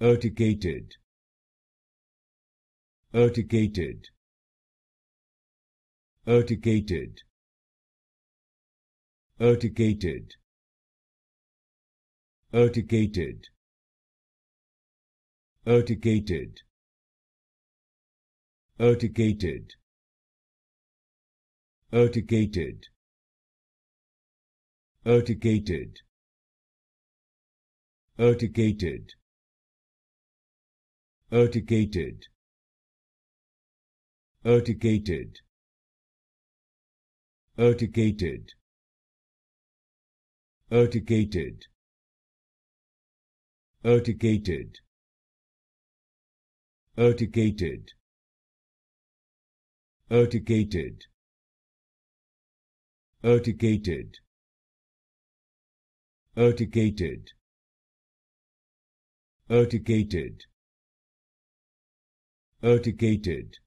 urticated urticated urticated urticated urticated urticated urticated urticated urticated urticated Urticated. Urticated. Urticated. Urticated. Urticated. Urticated. Urticated. Urticated. eradicated eradicated Urticated.